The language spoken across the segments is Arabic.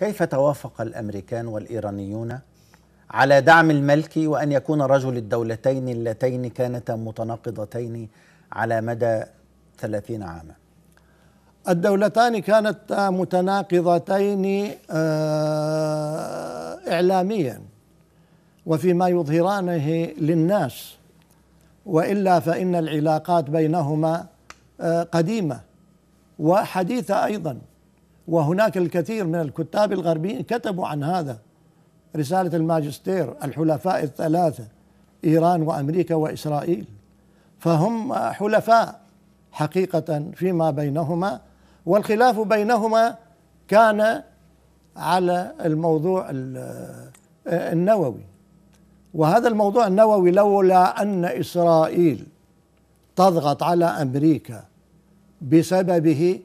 كيف توافق الامريكان والايرانيون على دعم الملكي وان يكون رجل الدولتين اللتين كانتا متناقضتين على مدى ثلاثين عاما الدولتان كانتا متناقضتين آه، اعلاميا وفيما يظهرانه للناس والا فان العلاقات بينهما آه، قديمه وحديثه ايضا وهناك الكثير من الكتاب الغربيين كتبوا عن هذا رسالة الماجستير الحلفاء الثلاثة إيران وأمريكا وإسرائيل فهم حلفاء حقيقة فيما بينهما والخلاف بينهما كان على الموضوع النووي وهذا الموضوع النووي لولا أن إسرائيل تضغط على أمريكا بسببه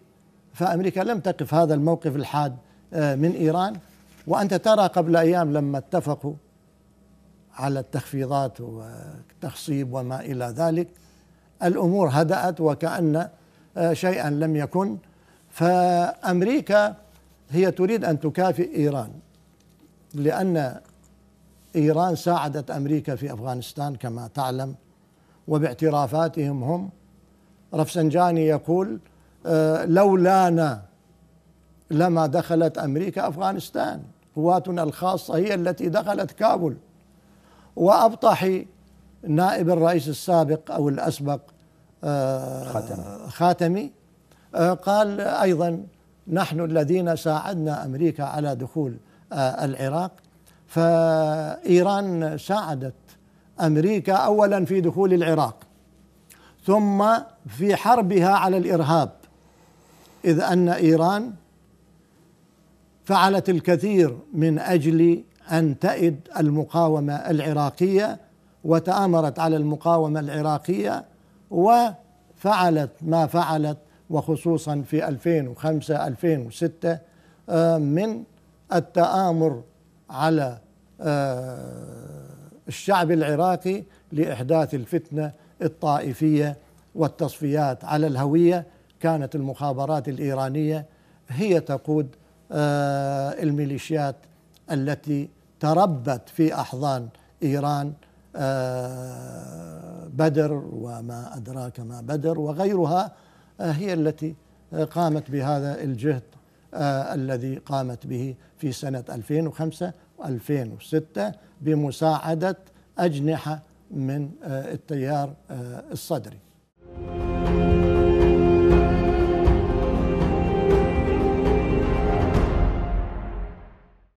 فأمريكا لم تقف هذا الموقف الحاد آه، من إيران وأنت ترى قبل أيام لما اتفقوا على التخفيضات والتخصيب وما إلى ذلك الأمور هدأت وكأن آه، شيئا لم يكن فأمريكا هي تريد أن تكافئ إيران لأن إيران ساعدت أمريكا في أفغانستان كما تعلم وباعترافاتهم هم رفسنجاني يقول آه، لولانا لما دخلت أمريكا أفغانستان قواتنا الخاصة هي التي دخلت كابول وأبطحي نائب الرئيس السابق أو الأسبق آه، خاتمي, خاتمي آه، قال أيضا نحن الذين ساعدنا أمريكا على دخول العراق فإيران ساعدت أمريكا أولا في دخول العراق ثم في حربها على الإرهاب إذ أن إيران فعلت الكثير من أجل أن تئد المقاومة العراقية وتآمرت على المقاومة العراقية وفعلت ما فعلت وخصوصا في 2005 2006 آه، من التآمر على آه، الشعب العراقي لإحداث الفتنة الطائفية والتصفيات على الهوية كانت المخابرات الإيرانية هي تقود آه، الميليشيات التي تربت في أحضان إيران آه، بدر وما أدراك ما بدر وغيرها آه، هي التي قامت بهذا الجهد الذي قامت به في سنة 2005 و2006 بمساعدة أجنحة من التيار الصدري